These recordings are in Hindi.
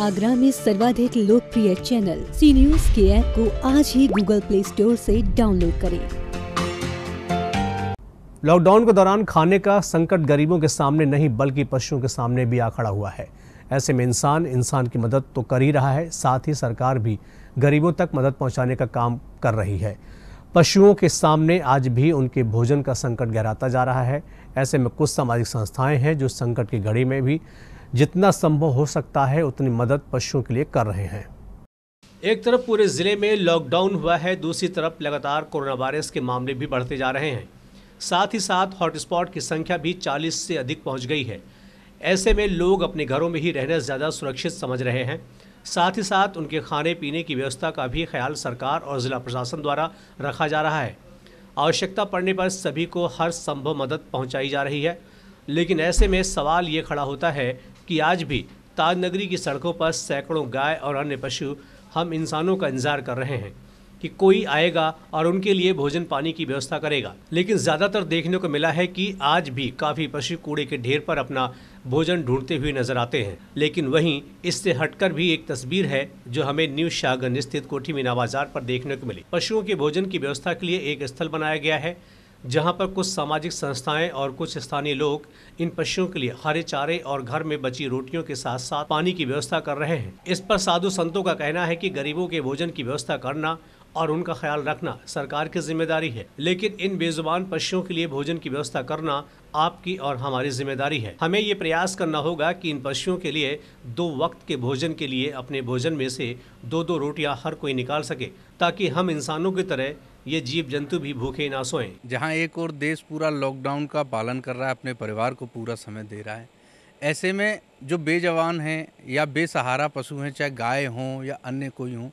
आगरा में सर्वाधिक लोकप्रिय चैनल सी न्यूज के ऐप को आज ही गूगल प्ले स्टोर से डाउनलोड करें लॉकडाउन के दौरान खाने का संकट गरीबों के सामने नहीं बल्कि पशुओं के सामने भी आ खड़ा हुआ है ऐसे में इंसान इंसान की मदद तो कर ही रहा है साथ ही सरकार भी गरीबों तक मदद पहुंचाने का काम कर रही है पशुओं के सामने आज भी उनके भोजन का संकट गहराता जा रहा है ऐसे में कुछ सामाजिक संस्थाएं हैं जो संकट की घड़ी में भी जितना संभव हो सकता है उतनी मदद पशुओं के लिए कर रहे हैं एक तरफ पूरे ज़िले में लॉकडाउन हुआ है दूसरी तरफ लगातार कोरोना वायरस के मामले भी बढ़ते जा रहे हैं साथ ही साथ हॉटस्पॉट की संख्या भी 40 से अधिक पहुंच गई है ऐसे में लोग अपने घरों में ही रहना ज़्यादा सुरक्षित समझ रहे हैं साथ ही साथ उनके खाने पीने की व्यवस्था का भी ख्याल सरकार और ज़िला प्रशासन द्वारा रखा जा रहा है आवश्यकता पड़ने पर सभी को हर संभव मदद पहुँचाई जा रही है लेकिन ऐसे में सवाल ये खड़ा होता है कि आज भी ताज नगरी की सड़कों पर सैकड़ों गाय और अन्य पशु हम इंसानों का इंतजार कर रहे हैं कि कोई आएगा और उनके लिए भोजन पानी की व्यवस्था करेगा लेकिन ज़्यादातर देखने को मिला है कि आज भी काफ़ी पशु कूड़े के ढेर पर अपना भोजन ढूंढते हुए नजर आते हैं लेकिन वहीं इससे हटकर भी एक तस्वीर है जो हमें न्यू शाहगंज स्थित कोठी मीना बाजार पर देखने को मिली पशुओं के भोजन की व्यवस्था के लिए एक स्थल बनाया गया है जहां पर कुछ सामाजिक संस्थाएं और कुछ स्थानीय लोग इन पशुओं के लिए हरे चारे और घर में बची रोटियों के साथ साथ पानी की व्यवस्था कर रहे हैं इस पर साधु संतों का कहना है कि गरीबों के भोजन की व्यवस्था करना और उनका ख्याल रखना सरकार की जिम्मेदारी है लेकिन इन बेजुबान पशुओं के लिए भोजन की व्यवस्था करना आपकी और हमारी जिम्मेदारी है हमें ये प्रयास करना होगा कि इन पशुओं के लिए दो वक्त के भोजन के लिए अपने भोजन में से दो दो रोटियां हर कोई निकाल सके ताकि हम इंसानों की तरह ये जीव जंतु भी भूखे ना सोएं जहां एक और देश पूरा लॉकडाउन का पालन कर रहा है अपने परिवार को पूरा समय दे रहा है ऐसे में जो बेजवान हैं या बेसहारा पशु हैं चाहे गाय हों या अन्य कोई हों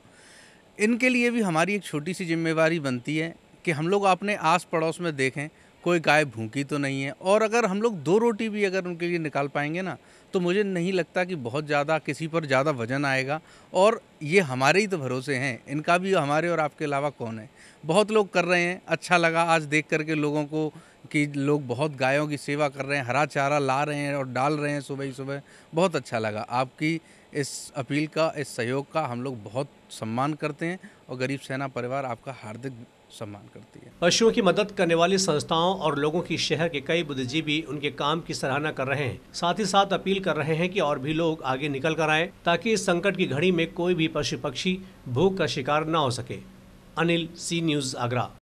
इनके लिए भी हमारी एक छोटी सी जिम्मेवारी बनती है कि हम लोग अपने आस पड़ोस में देखें कोई गाय भूखी तो नहीं है और अगर हम लोग दो रोटी भी अगर उनके लिए निकाल पाएंगे ना तो मुझे नहीं लगता कि बहुत ज़्यादा किसी पर ज़्यादा वजन आएगा और ये हमारे ही तो भरोसे हैं इनका भी हमारे और आपके अलावा कौन है बहुत लोग कर रहे हैं अच्छा लगा आज देख करके लोगों को कि लोग बहुत गायों की सेवा कर रहे हैं हरा चारा ला रहे हैं और डाल रहे हैं सुबह ही सुबह बहुत अच्छा लगा आपकी इस अपील का इस सहयोग का हम लोग बहुत सम्मान करते हैं और गरीब सेना परिवार आपका हार्दिक सम्मान करती है पशुओं की मदद करने वाली संस्थाओं और लोगों की शहर के कई बुद्धिजीवी उनके काम की सराहना कर रहे हैं साथ ही साथ अपील अपील कर रहे हैं कि और भी लोग आगे निकल कर आए ताकि इस संकट की घड़ी में कोई भी पशु पक्षी भूख का शिकार न हो सके अनिल सी न्यूज़ आगरा